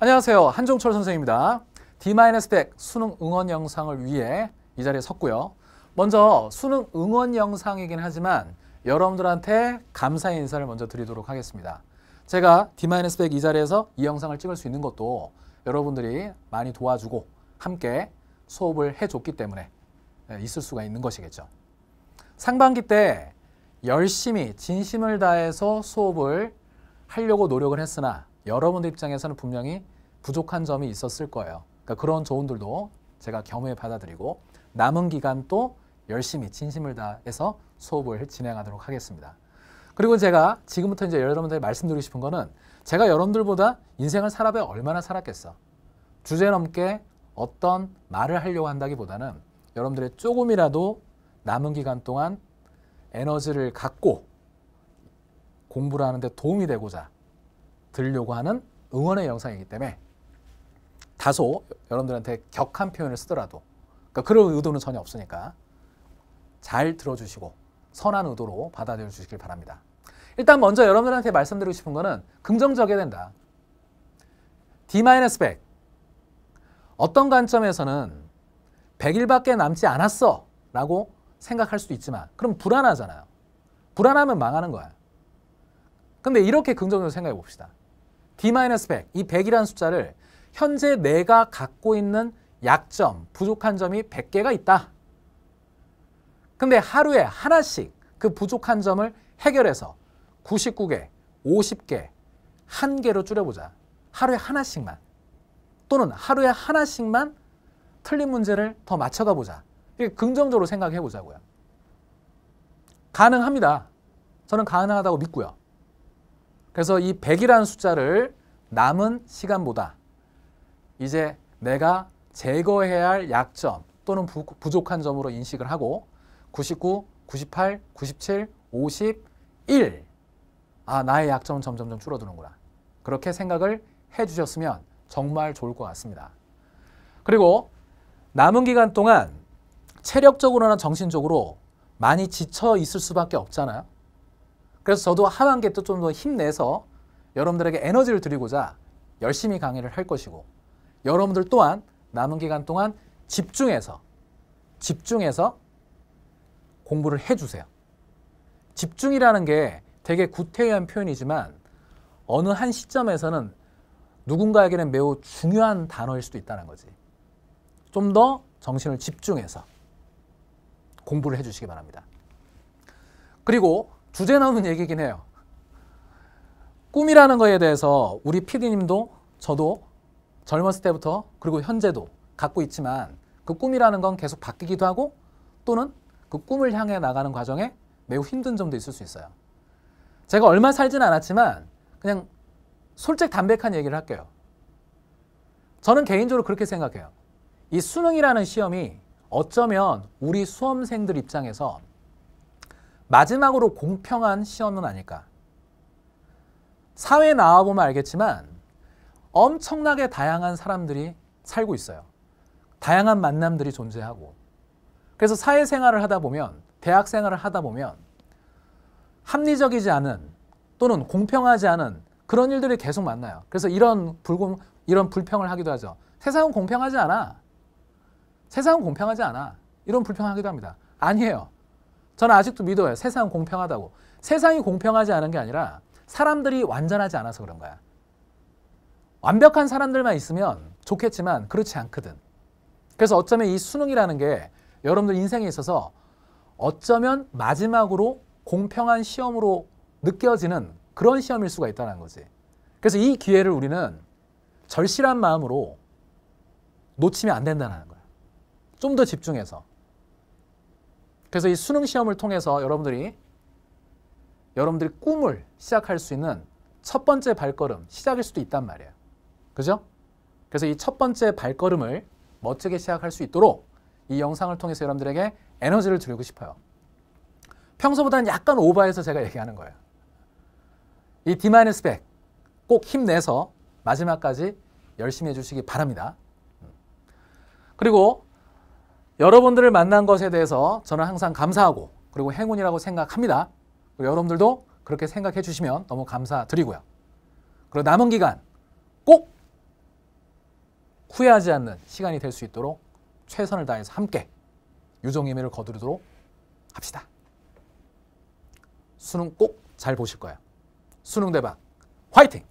안녕하세요. 한종철 선생입니다. D-100 수능 응원 영상을 위해 이 자리에 섰고요. 먼저 수능 응원 영상이긴 하지만 여러분들한테 감사 인사를 먼저 드리도록 하겠습니다. 제가 D-100 이 자리에서 이 영상을 찍을 수 있는 것도 여러분들이 많이 도와주고 함께 수업을 해줬기 때문에 네, 있을 수가 있는 것이겠죠. 상반기 때 열심히 진심을 다해서 수업을 하려고 노력을 했으나 여러분들 입장에서는 분명히 부족한 점이 있었을 거예요. 그러니까 그런 조언들도 제가 겸해 받아들이고 남은 기간 또 열심히 진심을 다해서 수업을 진행하도록 하겠습니다. 그리고 제가 지금부터 이제 여러분들에게 말씀드리고 싶은 거는 제가 여러분들보다 인생을 살아봐 얼마나 살았겠어. 주제 넘게 어떤 말을 하려고 한다기보다는 여러분들의 조금이라도 남은 기간 동안 에너지를 갖고 공부를 하는데 도움이 되고자 들려고 하는 응원의 영상이기 때문에 다소 여러분들한테 격한 표현을 쓰더라도 그러니까 그런 의도는 전혀 없으니까 잘 들어주시고 선한 의도로 받아들여 주시길 바랍니다. 일단 먼저 여러분들한테 말씀드리고 싶은 거는 긍정적이 된다. D-100 어떤 관점에서는 100일밖에 남지 않았어 라고 생각할 수도 있지만 그럼 불안하잖아요. 불안하면 망하는 거야. 근데 이렇게 긍정적으로 생각해 봅시다. D-100, 이 100이라는 숫자를 현재 내가 갖고 있는 약점, 부족한 점이 100개가 있다. 근데 하루에 하나씩 그 부족한 점을 해결해서 99개, 50개, 1개로 줄여보자. 하루에 하나씩만. 또는 하루에 하나씩만 틀린 문제를 더 맞춰가 보자. 이렇게 긍정적으로 생각해 보자고요. 가능합니다. 저는 가능하다고 믿고요. 그래서 이 100이라는 숫자를 남은 시간보다 이제 내가 제거해야 할 약점 또는 부, 부족한 점으로 인식을 하고 99, 98, 97, 51. 아, 나의 약점은 점점점 줄어드는구나. 그렇게 생각을 해 주셨으면 정말 좋을 것 같습니다. 그리고 남은 기간 동안 체력적으로나 정신적으로 많이 지쳐 있을 수밖에 없잖아요. 그래서 저도 하반기에 좀더 힘내서 여러분들에게 에너지를 드리고자 열심히 강의를 할 것이고 여러분들 또한 남은 기간 동안 집중해서 집중해서 공부를 해주세요. 집중이라는 게 되게 구태의한 표현이지만 어느 한 시점에서는 누군가에게는 매우 중요한 단어일 수도 있다는 거지. 좀 더 정신을 집중해서 공부를 해주시기 바랍니다. 그리고 주제 나오 얘기긴 해요. 꿈이라는 거에 대해서 우리 PD님도 저도 젊었을 때부터 그리고 현재도 갖고 있지만 그 꿈이라는 건 계속 바뀌기도 하고 또는 그 꿈을 향해 나가는 과정에 매우 힘든 점도 있을 수 있어요. 제가 얼마 살진 않았지만 그냥 솔직 담백한 얘기를 할게요. 저는 개인적으로 그렇게 생각해요. 이 수능이라는 시험이 어쩌면 우리 수험생들 입장에서 마지막으로 공평한 시험은 아닐까. 사회 에 나와보면 알겠지만 엄청나게 다양한 사람들이 살고 있어요. 다양한 만남들이 존재하고. 그래서 사회생활을 하다 보면, 대학생활을 하다 보면 합리적이지 않은 또는 공평하지 않은 그런 일들이 계속 만나요. 그래서 이런, 불공, 이런 불평을 하기도 하죠. 세상은 공평하지 않아. 세상은 공평하지 않아. 이런 불평하기도 합니다. 아니에요. 저는 아직도 믿어요. 세상 은 공평하다고. 세상이 공평하지 않은 게 아니라 사람들이 완전하지 않아서 그런 거야. 완벽한 사람들만 있으면 좋겠지만 그렇지 않거든. 그래서 어쩌면 이 수능이라는 게 여러분들 인생에 있어서 어쩌면 마지막으로 공평한 시험으로 느껴지는 그런 시험일 수가 있다는 거지. 그래서 이 기회를 우리는 절실한 마음으로 놓치면 안 된다는 거야. 좀 더 집중해서. 그래서 이 수능 시험을 통해서 여러분들이 여러분들이 꿈을 시작할 수 있는 첫 번째 발걸음, 시작일 수도 있단 말이에요. 그죠? 그래서 이 첫 번째 발걸음을 멋지게 시작할 수 있도록 이 영상을 통해서 여러분들에게 에너지를 드리고 싶어요. 평소보다는 약간 오버해서 제가 얘기하는 거예요. 이 D-100 꼭 힘내서 마지막까지 열심히 해주시기 바랍니다. 음. 그리고 여러분들을 만난 것에 대해서 저는 항상 감사하고 그리고 행운이라고 생각합니다. 여러분들도 그렇게 생각해 주시면 너무 감사드리고요. 그리고 남은 기간 꼭 후회하지 않는 시간이 될 수 있도록 최선을 다해서 함께 유종의 미를 거두도록 합시다. 수능 꼭 잘 보실 거예요. 수능 대박 화이팅!